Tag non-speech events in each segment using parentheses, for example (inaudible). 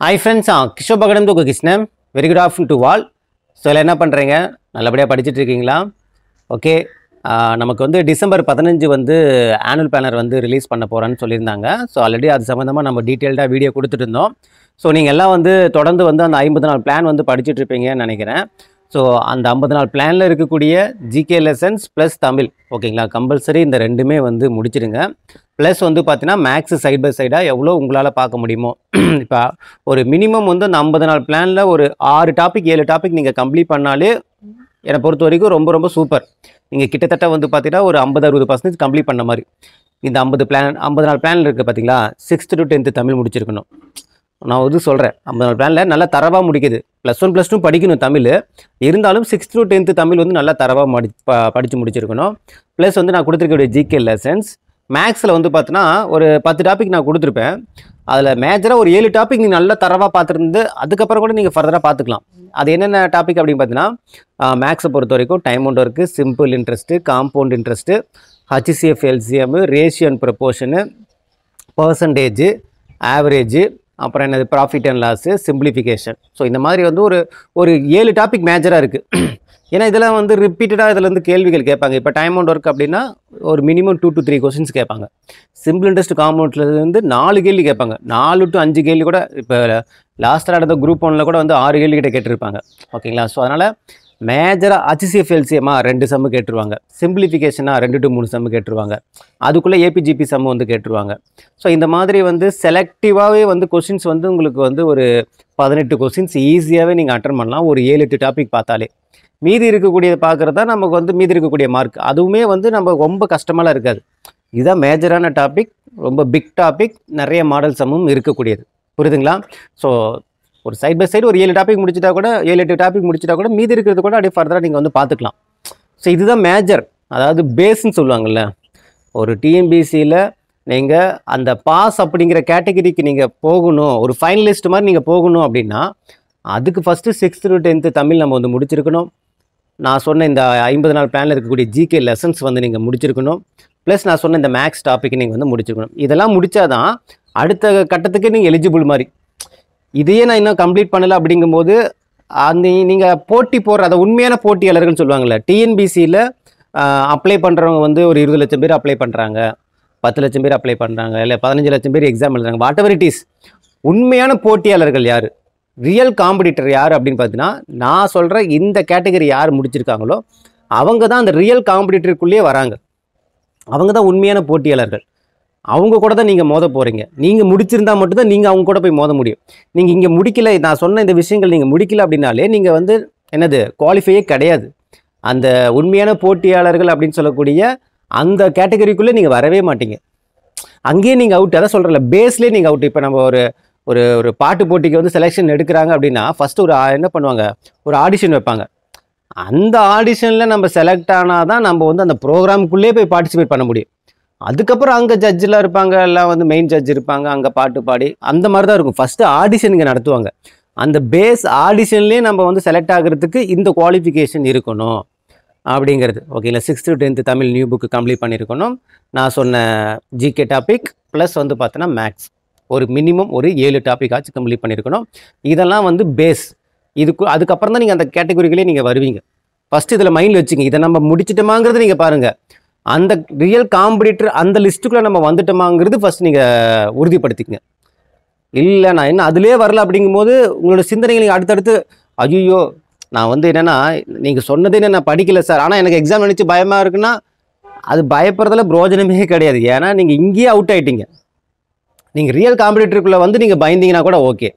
hi friends ஆ கிஷோ பகடம் தூக்கு Krishnan very good afternoon to all so இதில் என்ன பண்ணுறீங்க நல்லபடியாக படிச்சுட்டு இருக்கீங்களா ஓகே நமக்கு வந்து டிசம்பர் பதினஞ்சு வந்து ஆனுவல் பேனர் வந்து ரிலீஸ் பண்ண போகிறேன்னு சொல்லியிருந்தாங்க ஸோ ஆல்ரெடி அது சம்மந்தமாக நம்ம டீட்டெயில்டாக வீடியோ கொடுத்துட்டு இருந்தோம் ஸோ நீங்கள் எல்லாம் வந்து தொடர்ந்து வந்து அந்த ஐம்பது நாள் பிளான் வந்து படிச்சுட்டு இருப்பீங்கன்னு நினைக்கிறேன் ஸோ அந்த ஐம்பது நாள் பிளானில் இருக்கக்கூடிய ஜிகே லெசன்ஸ் ப்ளஸ் தமிழ் ஓகேங்களா கம்பல்சரி இந்த ரெண்டுமே வந்து முடிச்சிடுங்க ப்ளஸ் வந்து பார்த்தீங்கன்னா மேக்ஸ் சைட் பை சைடாக எவ்வளோ உங்களால் பார்க்க முடியுமோ (clears throat) இப்போ ஒரு மினிமம் வந்து அந்த ஐம்பது நாள் பிளானில் ஒரு ஆறு டாபிக் ஏழு டாபிக் நீங்கள் கம்ப்ளீட் பண்ணாலே என்னை பொறுத்த வரைக்கும் ரொம்ப ரொம்ப சூப்பர் நீங்கள் கிட்டத்தட்ட வந்து பார்த்தீங்கன்னா ஒரு ஐம்பது அறுபது பர்சன்டேஜ் கம்ப்ளீட் பண்ண மாதிரி இந்த ஐம்பது பிளான் ஐம்பது நாள் பிளான் இருக்குது பார்த்தீங்களா சிக்ஸ்த்து டு டென்த்து தமிழ் முடிச்சிருக்கணும் நான் வந்து சொல்கிறேன் ஐம்பது நாள் பிளானில் நல்லா தரவாக முடிக்குது ப்ளஸ் ஒன் ப்ளஸ் டூ படிக்கணும் தமிழ் இருந்தாலும் சிக்ஸ்த் டு டென்த்து தமிழ் வந்து நல்லா தரவாக மடி படித்து முடிச்சிருக்கணும் ப்ளஸ் வந்து நான் கொடுத்துருக்கக்கூடிய ஜிகே லெசன்ஸ் மேக்ஸில் வந்து பார்த்தோன்னா ஒரு பத்து டாபிக் நான் கொடுத்துருப்பேன் அதில் மேஜராக ஒரு ஏழு டாபிக் நீங்கள் நல்லா தரவாக பார்த்துருந்து அதுக்கப்புறம் கூட நீங்கள் ஃபர்தராக பார்த்துக்கலாம் அது என்னென்ன டாபிக் அப்படின்னு பார்த்தீங்கன்னா மேக்ஸை பொறுத்த வரைக்கும் டைம் ஒன்று இருக்குது simple interest compound interest HCF LCM ration and percentage average அப்புறம் என்னது profit and loss simplification so இந்த மாதிரி வந்து ஒரு ஒரு ஏழு டாபிக் மேஜராக இருக்குது ஏன்னா இதெல்லாம் வந்து ரிப்பீட்டடாக இதில் வந்து கேள்விகள் கேட்பாங்க இப்போ டைம் அவுண்ட் ஒர்க் அப்படின்னா ஒரு minimum two to three questions கேட்பாங்க சிம்பிள் இன்ட்ரெஸ்ட் காம்பவுண்ட்லேருந்து நாலு கேள்வி கேட்பாங்க நாலு டு அஞ்சு கேள்வி கூட இப்போ லாஸ்ட்டாக நடந்த குரூப் ஒன்னில் கூட வந்து ஆறு கேள்வி கிட்டே கேட்டிருப்பாங்க ஓகேங்களா ஸோ அதனால் மேஜராக அச்சிசிஎஃப்எல்சிஎம்மாக ரெண்டு செம்மு கேட்டுருவாங்க சிம்பிளிஃபிகேஷனாக ரெண்டு டு மூணு செம்மு கேட்டுருவாங்க அதுக்குள்ளே ஏபிஜிபி செம்மு வந்து கேட்டுருவாங்க ஸோ இந்த மாதிரி வந்து செலக்டிவாகவே வந்து கொஷின்ஸ் வந்து உங்களுக்கு வந்து ஒரு பதினெட்டு கொஷின்ஸ் ஈஸியாகவே நீங்கள் அட்டன் பண்ணலாம் ஒரு ஏழு எட்டு டாபிக் பார்த்தாலே மீதி இருக்கக்கூடியது பார்க்குறது தான் நமக்கு வந்து மீதி இருக்கக்கூடிய மார்க் அதுவுமே வந்து நம்ம ரொம்ப கஷ்டமெல்லாம் இருக்காது இதுதான் மேஜரான டாபிக் ரொம்ப பிக் டாபிக் நிறைய மாடல் சம்மும் இருக்கக்கூடியது புரியுதுங்களா ஸோ ஒரு சைட் பை சைடு ஒரு ஏழு டாபிக் முடிச்சுட்டா கூட ஏழு எட்டு டாபிக் முடிச்சிட்டா கூட மீதி இருக்கிறது கூட அப்படியே ஃபர்தராக நீங்கள் வந்து பார்த்துக்கலாம் ஸோ இதுதான் மேஜர் அதாவது பேஸ்ன்னு சொல்லுவாங்கள்ல ஒரு டிஎன்பிசியில் நீங்கள் அந்த பாஸ் அப்படிங்கிற கேட்டகரிக்கு நீங்கள் போகணும் ஒரு ஃபைனலிஸ்ட் மாதிரி நீங்கள் போகணும் அப்படின்னா அதுக்கு first sixth to tenth Tamil நம்ம வந்து முடிச்சிருக்கணும் நான் சொன்ன இந்த ஐம்பது நாள் பிளானில் இருக்கக்கூடிய ஜிகே லெசன்ஸ் வந்து நீங்கள் முடிச்சிருக்கணும் ப்ளஸ் நான் சொன்ன இந்த மேக்ஸ் டாப்பிக் நீங்கள் வந்து முடிச்சிருக்கணும் இதெல்லாம் முடித்தாதான் அடுத்த கட்டத்துக்கு நீங்கள் எலிஜிபிள் மாதிரி இதையே நான் இன்னும் கம்ப்ளீட் பண்ணலை அப்படிங்கும்போது அந்த நீங்கள் போட்டி போடுற அதை உண்மையான போட்டியாளர்கள் சொல்லுவாங்கள்ல டிஎன்பிசியில் அப்ளை பண்ணுறவங்க வந்து ஒரு இருபது லட்சம் பேர் அப்ளை பண்ணுறாங்க பத்து லட்சம் பேர் அப்ளை பண்ணுறாங்க இல்லை பதினஞ்சு லட்சம் பேர் எக்ஸாம் எழுதுறாங்க வாட் எவர் இட் இஸ் உண்மையான போட்டியாளர்கள் யார் ரியல் காம்படிட்டர் யார் அப்படின்னு பார்த்தீங்கன்னா நான் சொல்கிற இந்த கேட்டகரி யார் முடிச்சிருக்காங்களோ அவங்க தான் அந்த ரியல் காம்படிட்டருக்குள்ளேயே வராங்க அவங்க தான் உண்மையான போட்டியாளர்கள் அவங்க கூட தான் நீங்கள் மோத போகிறீங்க நீங்கள் முடிச்சிருந்தால் மட்டும்தான் நீங்கள் அவங்க கூட போய் மோத முடியும் நீங்கள் இங்கே முடிக்கல நான் சொன்ன இந்த விஷயங்கள் நீங்கள் முடிக்கல அப்படின்னாலே நீங்கள் வந்து என்னது குவாலிஃபையே கிடையாது அந்த உண்மையான போட்டியாளர்கள் அப்படின்னு சொல்லக்கூடிய அந்த கேட்டகரிக்குள்ளே நீங்கள் வரவே மாட்டீங்க அங்கேயே நீங்கள் அவுட் அதான் சொல்கிறல பேஸ்லேயே நீங்கள் அவுட் இப்போ நம்ம ஒரு ஒரு ஒரு பாட்டு போட்டிக்கு வந்து செலெக்ஷன் எடுக்கிறாங்க அப்படின்னா ஃபஸ்ட்டு ஒரு என்ன பண்ணுவாங்க ஒரு ஆடிஷன் வைப்பாங்க அந்த ஆடிஷனில் நம்ம செலக்ட் ஆனால் தான் நம்ம வந்து அந்த ப்ரோக்ராமுக்குள்ளே போய் பார்ட்டிசிபேட் பண்ண முடியும் அதுக்கப்புறம் அங்கே ஜட்ஜெலாம் இருப்பாங்க எல்லாம் வந்து மெயின் ஜட்ஜ் இருப்பாங்க அங்கே பாட்டு பாடி அந்த மாதிரி தான் இருக்கும் ஃபஸ்ட்டு ஆடிஷன் இங்கே நடத்துவாங்க அந்த பேஸ் ஆடிஷன்லேயே நம்ம வந்து செலக்ட் ஆகிறதுக்கு இந்த குவாலிஃபிகேஷன் இருக்கணும் அப்படிங்கிறது ஓகேங்களா sixth tenth Tamil new book complete பண்ணியிருக்கணும் நான் சொன்ன ஜிகே டாபிக் ப்ளஸ் வந்து பார்த்தோன்னா மேக்ஸ் ஒரு மினிமம் ஒரு ஏழு டாபிக் ஆச்சு கம்ப்ளீட் பண்ணியிருக்கணும் இதெல்லாம் வந்து பேஸ் இதுக்கு அதுக்கப்புறம் தான் நீங்கள் அந்த கேட்டகரிகளே நீங்கள் வருவீங்க ஃபஸ்ட்டு இதில் மைண்டில் வச்சுங்க இதை நம்ம முடிச்சிட்டோமாங்கிறத நீங்கள் பாருங்கள் அந்த ரியல் காம்படிட்டர் அந்த லிஸ்ட்டுக்குள்ளே நம்ம வந்துட்டோமாங்கிறது ஃபஸ்ட் நீங்கள் உறுதிப்படுத்திக்கங்க இல்லை நான் என்ன அதிலே வரல அப்படிங்கும்போது உங்களோட சிந்தனைகள் நீங்கள் அடுத்தடுத்து ஐயோ நான் வந்து என்னென்னா நீங்கள் சொன்னதே நான் படிக்கலை சார் ஆனால் எனக்கு எக்ஸாம் நினச்சி பயமாக இருக்குன்னா அது பயப்படுறதில் பிரோஜனமே கிடையாது ஏன்னா நீங்கள் இங்கேயே அவுட் ஆகிட்டீங்க நீங்கள் ரியல் காம்படிட்டருக்குள்ளே வந்து நீங்கள் பயந்தீங்கன்னா கூட ஓகே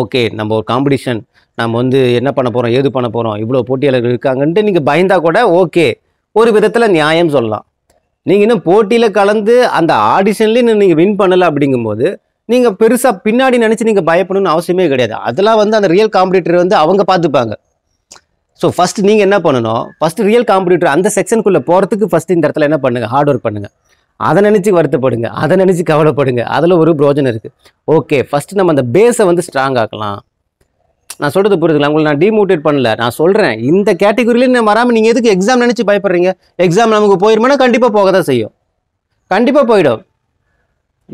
ஓகே நம்ம ஒரு காம்படிஷன் நம்ம வந்து என்ன பண்ண போகிறோம் ஏது பண்ண போகிறோம் இவ்வளோ போட்டியாளர்கள் இருக்காங்கன்ட்டு நீங்கள் பயந்தால் கூட ஓகே ஒரு விதத்தில் நியாயம் சொல்லலாம் நீங்கள் இன்னும் போட்டியில் கலந்து அந்த ஆடிஷன்லேயும் நீங்கள் வின் பண்ணலை அப்படிங்கும்போது நீங்கள் பெருசாக பின்னாடி நினச்சி நீங்கள் பயப்படணும்னு அவசியமே கிடையாது அதெல்லாம் வந்து அந்த ரியல் காம்படிட்டர் வந்து அவங்க பார்த்துப்பாங்க ஸோ ஃபஸ்ட்டு நீங்கள் என்ன பண்ணணும் ஃபஸ்ட்டு ரியல் காம்படிட்டர் அந்த செக்ஷனுக்குள்ளே போகிறதுக்கு ஃபஸ்ட்டு இந்த இடத்துல என்ன பண்ணுங்கள் ஹார்ட் ஒர்க் பண்ணுங்கள் அதை நினச்சி வருத்தப்படுங்க அதை நினச்சி கவலைப்படுங்க அதில் ஒரு ப்ரோஜனம் இருக்குது ஓகே ஃபஸ்ட்டு நம்ம அந்த பேஸை வந்து ஸ்ட்ராங் ஆக்கலாம் நான் சொல்கிறது புரியுதுங்களா உங்களை நான் டிமோட்டிவேட் பண்ணல நான் சொல்கிறேன் இந்த கேட்டகரியிலே நான் வராமல் நீங்கள் எதுக்கு எக்ஸாம் நினச்சி பயப்படுறீங்க எக்ஸாம் நமக்கு போயிருமானா கண்டிப்பாக போக தான் செய்யும் கண்டிப்பாக போயிடும்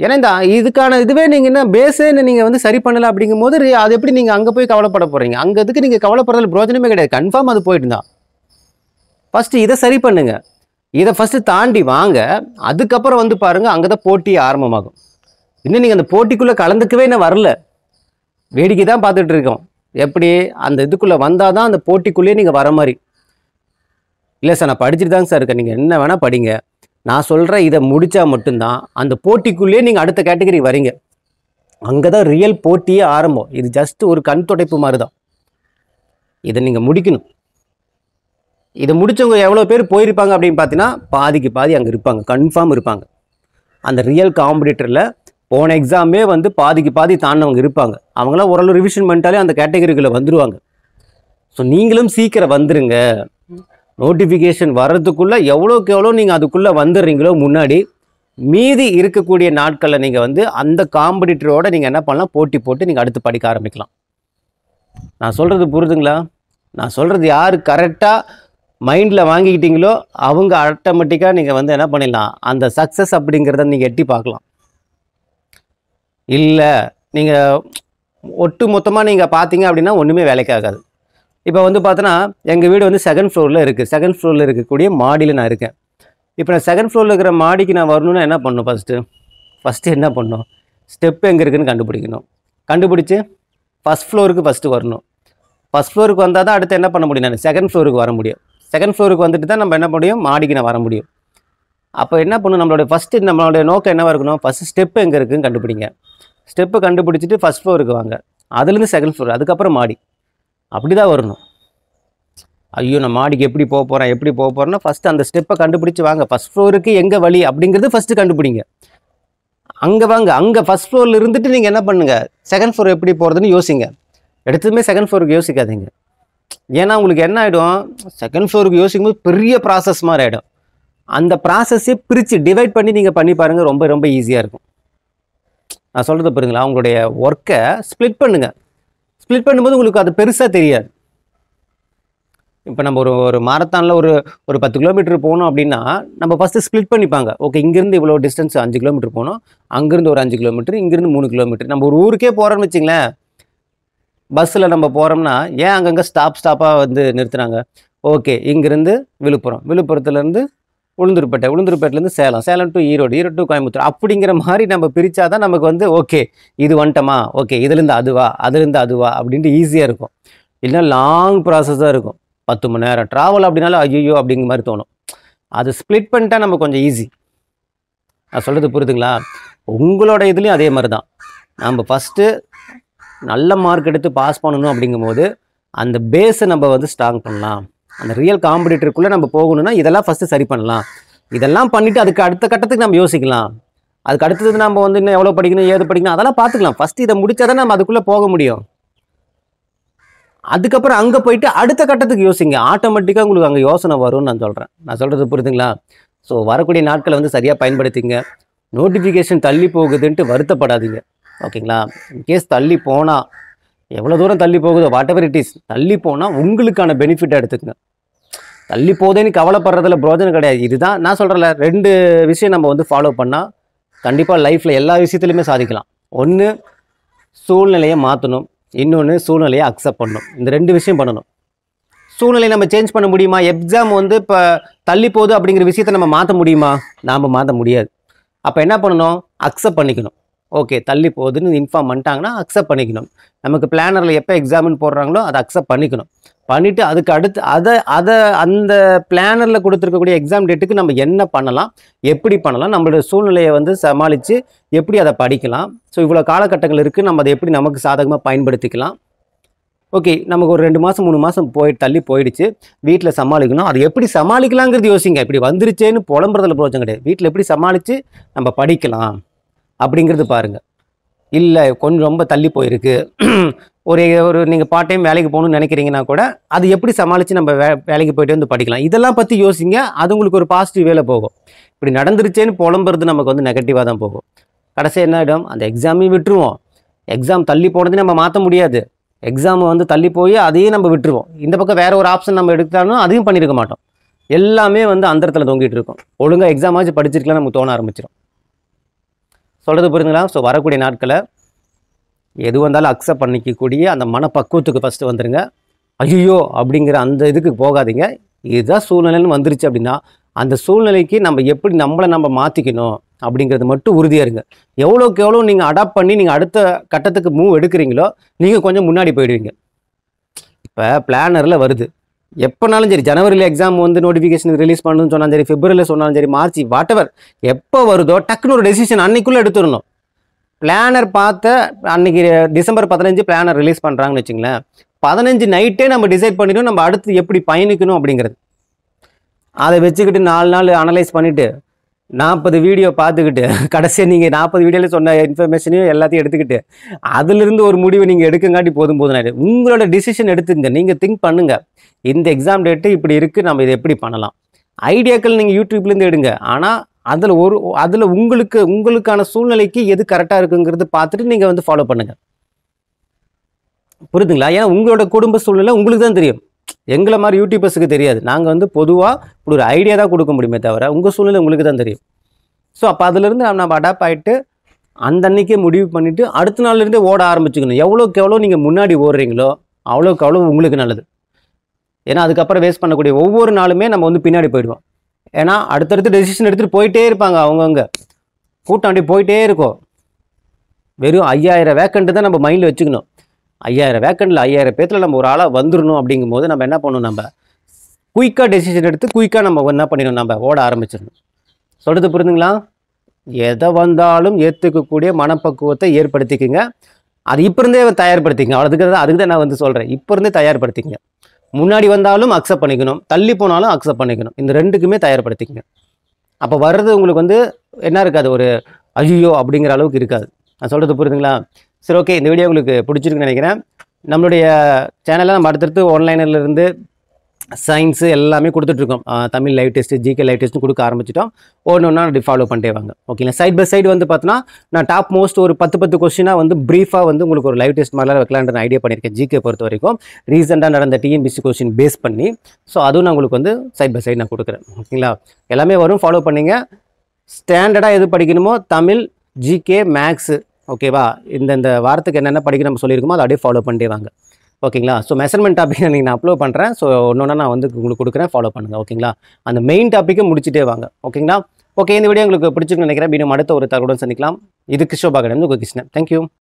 ஏன்னா இந்த இதுக்கான இதுவே நீங்கள் என்ன பேஸேன்னு நீங்கள் வந்து சரி பண்ணலை அப்படிங்கும் போது அது எப்படி நீங்கள் அங்கே போய் கவலைப்பட போகிறீங்க அங்கே இதுக்கு நீங்கள் கவலைப்படுறதுல பிரோஜனமே கிடையாது கன்ஃபார்ம் அது போயிட்டு தான் ஃபஸ்ட்டு இதை சரி பண்ணுங்கள் இதை ஃபஸ்ட்டு தாண்டி வாங்க அதுக்கப்புறம் வந்து பாருங்கள் அங்கே தான் போட்டி ஆரம்பமாகும் இன்னும் நீங்கள் அந்த போட்டிக்குள்ளே கலந்துக்கவே என்ன வரல வேடிக்கை தான் பார்த்துட்டு இருக்கோம் எப்படி அந்த இதுக்குள்ளே வந்தால் தான் அந்த போட்டிக்குள்ளேயே நீங்கள் வர மாதிரி இல்லை சார் நான் படிச்சுட்டு தாங்க சார் இருக்கேன் நீங்கள் என்ன வேணால் படிங்க நான் சொல்கிறேன் இதை முடித்தா மட்டும்தான் அந்த போட்டிக்குள்ளேயே நீங்கள் அடுத்த கேட்டகரி வரீங்க அங்கே தான் ரியல் போட்டியே ஆரம்பம் இது ஜஸ்ட்டு ஒரு கண் துடைப்பு மாதிரி தான் இதை நீங்கள் முடிக்கணும் இதை முடித்தவங்க எவ்வளோ பேர் போயிருப்பாங்க அப்படின்னு பார்த்தீங்கன்னா பாதிக்கு பாதி அங்கே இருப்பாங்க கன்ஃபார்ம் இருப்பாங்க அந்த ரியல் காம்படிட்டரில் போன எக்ஸாமே வந்து பாதிக்கு பாதி தாண்டவங்க இருப்பாங்க அவங்களாம் ஓரளவு ரிவிஷன் பண்ணிட்டாலே அந்த கேட்டகரிக்குள்ளே வந்துடுவாங்க ஸோ நீங்களும் சீக்கிரம் வந்துடுங்க நோட்டிஃபிகேஷன் வர்றதுக்குள்ளே எவ்வளோக்கு எவ்வளோ நீங்கள் அதுக்குள்ளே வந்துடுறீங்களோ முன்னாடி மீதி இருக்கக்கூடிய நாட்களில் நீங்கள் வந்து அந்த காம்படிட்டரோட நீங்கள் என்ன பண்ணலாம் போட்டி போட்டு நீங்கள் அடுத்து படிக்க ஆரம்பிக்கலாம் நான் சொல்கிறது புரிதுங்களா நான் சொல்கிறது யார் கரெக்டாக மைண்டில் வாங்கிக்கிட்டீங்களோ அவங்க ஆட்டோமேட்டிக்காக நீங்கள் வந்து என்ன பண்ணிடலாம் அந்த சக்ஸஸ் அப்படிங்கிறத நீங்கள் எட்டி பார்க்கலாம் இல்லை நீங்கள் ஒட்டு மொத்தமாக நீங்கள் பார்த்தீங்க அப்படின்னா ஒன்றுமே வேலைக்காகாது இப்போ வந்து பார்த்தோன்னா எங்கள் வீடு வந்து செகண்ட் ஃப்ளோரில் இருக்குது செகண்ட் ஃப்ளோரில் இருக்கக்கூடிய மாடியில் நான் இருக்கேன் இப்போ நான் செகண்ட் ஃப்ளோரில் இருக்கிற மாடிக்கு நான் வரணும்னா என்ன பண்ணணும் ஃபஸ்ட்டு ஃபஸ்ட்டு என்ன பண்ணணும் ஸ்டெப் எங்கே இருக்குதுன்னு கண்டுபிடிக்கணும் கண்டுபிடிச்சி ஃபஸ்ட் ஃப்ளோருக்கு ஃபஸ்ட்டு வரணும் ஃபஸ்ட் ஃப்ளோருக்கு வந்தால் தான் அடுத்து என்ன பண்ண முடியும் நான் செகண்ட் ஃப்ளோருக்கு வர முடியும் செகண்ட் ஃப்ளோருக்கு வந்துட்டு தான் நம்ம என்ன முடியும் மாடிக்கு நான் வர முடியும் அப்போ என்ன பண்ணணும் நம்மளோட ஃபஸ்ட்டு நம்மளோட நோக்கம் என்னவாக இருக்கணும் ஃபஸ்ட்டு ஸ்டெப் எங்கே இருக்குதுன்னு கண்டுபிடிங்க ஸ்டெப்பை கண்டுபிடிச்சிட்டு ஃபஸ்ட் ஃப்ளோருக்கு வாங்க அதுலேருந்து செகண்ட் ஃப்ளோர் அதுக்கப்புறம் மாடி அப்படி தான் வரணும் ஐயோ நான் மாடிக்கு எப்படி போக போகிறேன் எப்படி போக போகிறேன்னா ஃபஸ்ட்டு அந்த ஸ்டெப்பை கண்டுபிடிச்சி வாங்க ஃபஸ்ட் ஃப்ளோருக்கு எங்கே வழி அப்படிங்கிறது ஃபஸ்ட்டு கண்டுபிடிங்க அங்கே வாங்க அங்கே ஃபஸ்ட் ஃப்ளோரில் இருந்துட்டு நீங்கள் என்ன பண்ணுங்கள் செகண்ட் ஃப்ளோர் எப்படி போகிறதுன்னு யோசிங்க எடுத்ததுமே செகண்ட் ஃப்ளோருக்கு யோசிக்காதீங்க ஏன்னா உங்களுக்கு என்ன ஆகிடும் செகண்ட் ஃப்ளோருக்கு யோசிக்கும் போது பெரிய ப்ராசஸ் மாதிரி ஆகிடும் அந்த ப்ராசஸ்ஸே பிரித்து டிவைட் பண்ணி நீங்கள் பண்ணி பாருங்கள் ரொம்ப ரொம்ப ஈஸியாக இருக்கும் நான் சொல்கிறது புரியுங்களா உங்களுடைய ஒர்க்கை ஸ்ப்ளிட் பண்ணுங்கள் ஸ்ப்ளிட் பண்ணும்போது உங்களுக்கு அது பெருசாக தெரியாது இப்போ நம்ம ஒரு ஒரு மாரத்தானில் ஒரு ஒரு பத்து கிலோமீட்டர் போகணும் அப்படின்னா நம்ம ஃபஸ்ட்டு ஸ்ப்ளிட் பண்ணிப்பாங்க ஓகே இங்கேருந்து இவ்வளோ டிஸ்டன்ஸ் அஞ்சு கிலோமீட்டர் போகணும் அங்கேருந்து ஒரு அஞ்சு கிலோமீட்டர் இங்கேருந்து மூணு கிலோமீட்டர் நம்ம ஒரு ஊருக்கே போகிறோம்னு வச்சிங்களேன் பஸ்ஸில் நம்ம போகிறோம்னா ஏன் அங்கங்கே ஸ்டாப் ஸ்டாப்பாக வந்து நிறுத்துகிறாங்க ஓகே இங்கேருந்து விழுப்புரம் விழுப்புரத்துலேருந்து உளுந்தூர்பேட்டை உளுந்தூர்பேட்டிலேருந்து சேலம் சேலம் டு ஈரோடு ஈரோடு டு கோயம்புத்தூர் அப்படிங்கிற மாதிரி நம்ம பிரித்தா தான் நமக்கு வந்து ஓகே இது வந்துட்டோமா ஓகே இதுலேருந்து அதுவா அதுலேருந்து அதுவா அப்படின்ட்டு ஈஸியாக இருக்கும் இல்லைனா லாங் ப்ராசஸாக இருக்கும் பத்து மணி நேரம் ட்ராவல் அப்படின்னாலும் ஐயோ அப்படிங்கிற மாதிரி தோணும் அது ஸ்ப்ளிட் பண்ணிட்டா நம்ம கொஞ்சம் ஈஸி நான் சொல்கிறது புரியுதுங்களா உங்களோட இதுலேயும் அதே மாதிரி தான் நம்ம ஃபஸ்ட்டு நல்ல மார்க் எடுத்து பாஸ் பண்ணணும் அப்படிங்கும்போது அந்த பேஸை நம்ம வந்து ஸ்ட்ராங் பண்ணலாம் அந்த ரியல் காம்படிட்டருக்குள்ளே நம்ம போகணும்னா இதெல்லாம் ஃபஸ்ட்டு சரி பண்ணலாம் இதெல்லாம் பண்ணிவிட்டு அதுக்கு அடுத்த கட்டத்துக்கு நம்ம யோசிக்கலாம் அதுக்கு அடுத்தது நம்ம வந்து இன்னும் எவ்வளோ படிக்கணும் ஏது படிக்கணும் அதெல்லாம் பார்த்துக்கலாம் ஃபஸ்ட்டு இதை முடித்தா தான் நம்ம அதுக்குள்ளே போக முடியும் அதுக்கப்புறம் அங்கே போயிட்டு அடுத்த கட்டத்துக்கு யோசிங்க ஆட்டோமேட்டிக்காக உங்களுக்கு அங்கே யோசனை வரும்னு நான் சொல்கிறேன் நான் சொல்கிறது புரிதுங்களா ஸோ வரக்கூடிய நாட்களை வந்து சரியாக பயன்படுத்திங்க நோட்டிஃபிகேஷன் தள்ளி போகுதுன்ட்டு வருத்தப்படாதீங்க ஓகேங்களா இன்கேஸ் தள்ளி போனால் எவ்வளோ தூரம் தள்ளி போகுதோ வாட் எவர் இட் இஸ் தள்ளி போனால் உங்களுக்கான பெனிஃபிட்டை எடுத்துக்கங்க தள்ளி போதேன்னு கவலைப்படுறதுல பிரோஜனம் கிடையாது இதுதான் நான் சொல்கிறல ரெண்டு விஷயம் நம்ம வந்து ஃபாலோ பண்ணால் கண்டிப்பாக லைஃப்பில் எல்லா விஷயத்துலையுமே சாதிக்கலாம் ஒன்று சூழ்நிலையை மாற்றணும் இன்னொன்று சூழ்நிலையை அக்செப்ட் பண்ணணும் இந்த ரெண்டு விஷயம் பண்ணணும் சூழ்நிலையை நம்ம சேஞ்ச் பண்ண முடியுமா எக்ஸாம் வந்து இப்போ தள்ளி போகுது அப்படிங்கிற விஷயத்த நம்ம மாற்ற முடியுமா நாம் மாற்ற முடியாது அப்போ என்ன பண்ணணும் அக்செப்ட் பண்ணிக்கணும் ஓகே தள்ளி போகுதுன்னு இன்ஃபார்ம் பண்ணிட்டாங்கன்னா அக்செப்ட் பண்ணிக்கணும் நமக்கு பிளானரில் எப்போ எக்ஸாமின் போடுறாங்களோ அதை அக்செப்ட் பண்ணிக்கணும் பண்ணிவிட்டு அதுக்கு அடுத்து அதை அதை அந்த பிளானரில் கொடுத்துருக்கக்கூடிய எக்ஸாம் டேட்டுக்கு நம்ம என்ன பண்ணலாம் எப்படி பண்ணலாம் நம்மளோட சூழ்நிலையை வந்து சமாளித்து எப்படி அதை படிக்கலாம் ஸோ இவ்வளோ காலகட்டங்கள் இருக்குது நம்ம அதை எப்படி நமக்கு சாதகமாக பயன்படுத்திக்கலாம் ஓகே நமக்கு ஒரு ரெண்டு மாதம் மூணு மாதம் போய் தள்ளி போயிடுச்சு வீட்டில் சமாளிக்கணும் அது எப்படி சமாளிக்கலாங்கிறது யோசிங்க இப்படி வந்துருச்சேன்னு புலம்புறதுல பிரோச்சம் கிடையாது வீட்டில் எப்படி சமாளித்து நம்ம படிக்கலாம் அப்படிங்கிறது பாருங்கள் இல்லை கொஞ்சம் ரொம்ப தள்ளி போயிருக்கு ஒரு ஒரு நீங்கள் பார்ட் டைம் வேலைக்கு போகணும்னு நினைக்கிறீங்கன்னா கூட அது எப்படி சமாளித்து நம்ம வே வேலைக்கு போயிட்டு வந்து படிக்கலாம் இதெல்லாம் பற்றி யோசிங்க அது உங்களுக்கு ஒரு பாசிட்டிவ் வேலை போகும் இப்படி நடந்துருச்சேன்னு புலம்புறது நமக்கு வந்து நெகட்டிவாக தான் போகும் கடைசி என்ன ஆகிடும் அந்த எக்ஸாமையும் விட்டுருவோம் எக்ஸாம் தள்ளி போனதே நம்ம மாற்ற முடியாது எக்ஸாமை வந்து தள்ளி போய் அதையும் நம்ம விட்டுருவோம் இந்த பக்கம் வேறு ஒரு ஆப்ஷன் நம்ம எடுத்தாலும் அதையும் பண்ணியிருக்க மாட்டோம் எல்லாமே வந்து அந்தரத்தில் தொங்கிட்டு இருக்கோம் ஒழுங்காக எக்ஸாமாச்சும் படிச்சிருக்கலாம் நமக்கு தோண ஆரம்பிச்சிடும் சொல்கிறது புரியுதுங்களா ஸோ வரக்கூடிய நாட்களை எது வந்தாலும் அக்செப்ட் பண்ணிக்கக்கூடிய அந்த மனப்பக்குவத்துக்கு ஃபஸ்ட்டு வந்துடுங்க ஐயோ அப்படிங்கிற அந்த இதுக்கு போகாதீங்க இதுதான் சூழ்நிலைன்னு வந்துருச்சு அப்படின்னா அந்த சூழ்நிலைக்கு நம்ம எப்படி நம்மளை நம்ம மாற்றிக்கணும் அப்படிங்கிறது மட்டும் உறுதியாக இருங்க எவ்வளோக்கு எவ்வளோ நீங்கள் அடாப்ட் பண்ணி நீங்கள் அடுத்த கட்டத்துக்கு மூவ் எடுக்கிறீங்களோ நீங்கள் கொஞ்சம் முன்னாடி போயிடுவீங்க இப்போ பிளானரில் வருது எப்போனாலும் சரி ஜனவரியில் எக்ஸாம் வந்து நோட்டிஃபிகேஷன் ரிலீஸ் பண்ணணும்னு சொன்னாலும் சரி பிப்ரவரியில் சொன்னாலும் சரி மார்ச் வாட் எவர் எப்போ வருதோ டக்குன்னு ஒரு டெசிஷன் அன்னைக்குள்ளே எடுத்துடணும் பிளானர் பார்த்த அன்னைக்கு டிசம்பர் பதினஞ்சு பிளானர் ரிலீஸ் பண்ணுறாங்கன்னு வச்சுங்களேன் பதினஞ்சு நைட்டே நம்ம டிசைட் பண்ணிடணும் நம்ம அடுத்து எப்படி பயணிக்கணும் அப்படிங்கிறது அதை வச்சுக்கிட்டு நாலு நாள் அனலைஸ் பண்ணிவிட்டு நாற்பது வீடியோ பார்த்துக்கிட்டு கடைசியாக நீங்கள் நாற்பது வீடியோவில் சொன்ன இன்ஃபர்மேஷனையும் எல்லாத்தையும் எடுத்துக்கிட்டு அதிலிருந்து ஒரு முடிவை நீங்கள் எடுக்கங்காட்டி போதும் போதுனாரு உங்களோட டிசிஷன் எடுத்துங்க நீங்கள் திங்க் பண்ணுங்கள் இந்த எக்ஸாம் டேட்டு இப்படி இருக்குது நம்ம இதை எப்படி பண்ணலாம் ஐடியாக்கள் நீங்கள் யூடியூப்லேருந்து எடுங்க ஆனால் அதில் ஒரு அதில் உங்களுக்கு உங்களுக்கான சூழ்நிலைக்கு எது கரெக்டாக இருக்குங்கிறது பார்த்துட்டு நீங்கள் வந்து ஃபாலோ பண்ணுங்கள் புரிதுங்களா ஏன்னா உங்களோட குடும்ப சூழ்நிலை உங்களுக்கு தான் தெரியும் எங்களை மாதிரி யூடியூபர்ஸுக்கு தெரியாது நாங்கள் வந்து பொதுவாக இப்படி ஒரு ஐடியா தான் கொடுக்க முடியுமே தவிர உங்கள் சூழ்நிலை உங்களுக்கு தான் தெரியும் ஸோ அப்போ அதுலேருந்து நம்ம அடாப்ட் ஆகிட்டு அந்த அன்றைக்கே முடிவு பண்ணிவிட்டு அடுத்த நாள்லேருந்தே ஓட ஆரம்பிச்சுக்கணும் எவ்வளோக்கு எவ்வளோ நீங்கள் முன்னாடி ஓடுறீங்களோ அவ்வளோக்கு அவ்வளோ உங்களுக்கு நல்லது ஏன்னா அதுக்கப்புறம் வேஸ்ட் பண்ணக்கூடிய ஒவ்வொரு நாளுமே நம்ம வந்து பின்னாடி போயிடுவோம் ஏன்னா அடுத்தடுத்து டெசிஷன் எடுத்துகிட்டு போயிட்டே இருப்பாங்க அவங்கவுங்க கூட்டம் அப்படி போயிட்டே இருக்கும் வெறும் ஐயாயிரம் வேக்கண்ட்டு தான் நம்ம மைண்டில் வச்சுக்கணும் ஐயாயிரம் வேக்கண்டில் ஐயாயிரம் பேர்த்தில் நம்ம ஒரு ஆளாக வந்துடணும் அப்படிங்கும் போது நம்ம என்ன பண்ணணும் நம்ம குயிக்காக டெசிஷன் எடுத்து குயிக்காக நம்ம என்ன பண்ணிடணும் நம்ம ஓட ஆரம்பிச்சிடணும் சொல்கிறது புரிந்துங்களா எதை வந்தாலும் ஏற்றுக்கக்கூடிய மனப்பக்குவத்தை ஏற்படுத்திக்கோங்க அது இப்போ இருந்தே தயார்படுத்திங்க அதுக்கு தான் அதுக்கு தான் நான் வந்து சொல்கிறேன் இப்போ இருந்தே தயார்படுத்திக்கங்க முன்னாடி வந்தாலும் அக்செப்ட் பண்ணிக்கணும் தள்ளி போனாலும் அக்செப்ட் பண்ணிக்கணும் இந்த ரெண்டுக்குமே தயார்படுத்திக்கங்க அப்போ வர்றது உங்களுக்கு வந்து என்ன இருக்காது ஒரு ஐயோ அப்படிங்கிற அளவுக்கு இருக்காது நான் சொல்கிறது புரியுதுங்களா சரி ஓகே இந்த வீடியோ உங்களுக்கு பிடிச்சிருக்குன்னு நினைக்கிறேன் நம்மளுடைய சேனலில் நம்ம அடுத்தடுத்து ஆன்லைனிலிருந்து சயின்ஸு எல்லாமே கொடுத்துட்ருக்கோம் Tamil live test GK live test கொடுக்க ஆரம்பிச்சிட்டோம் ஒன்று ஒன்றா நான் ஃபாலோ பண்ணிட்டே வாங்க ஓகேங்களா சைட் பை சைடு வந்து பார்த்தோன்னா நான் டாப் மோஸ்ட் ஒரு பத்து பத்து கொஸ்டினாக வந்து ப்ரீஃபாக வந்து உங்களுக்கு ஒரு லைவ் டெஸ்ட் மாதிரிலாம் வைக்கலான்ற ஐடியா பண்ணியிருக்கேன் ஜிகே பொறுத்த வரைக்கும் ரீசெண்டாக நடந்த டிஎன்பிசி கொஸ்டின் பேஸ் பண்ணி ஸோ அதுவும் நான் உங்களுக்கு வந்து சைட் பை சைடு நான் கொடுக்குறேன் ஓகேங்களா எல்லாமே வரும் ஃபாலோ பண்ணிங்க ஸ்டாண்டர்டாக எது படிக்கணுமோ தமிழ் ஜிகே மேக்ஸு ஓகேவா இந்த இந்த வாரத்துக்கு என்னென்ன படிக்க நம்ம சொல்லியிருக்கோமோ அதை அப்படியே ஃபாலோ பண்ணிட்டே வாங்க ஓகேங்களா ஸோ மெஷர்மெண்ட் டாப்பிக் நீங்கள் நான் அப்லோட் பண்ணுறேன் ஸோ ஒன்று நான் வந்து உங்களுக்கு கொடுக்குறேன் ஃபாலோ பண்ணுங்கள் ஓகேங்களா அந்த மெயின் டாப்பிக்கை முடிச்சுட்டே வாங்க ஓகேங்களா ஓகே இந்த வீடியோ உங்களுக்கு பிடிச்சிருக்கு நினைக்கிறேன் மீண்டும் அடுத்த ஒரு தகவலுடன் சந்திக்கலாம் இது கிஷோபா கடந்து உங்கள் கிருஷ்ணன் தேங்க்யூ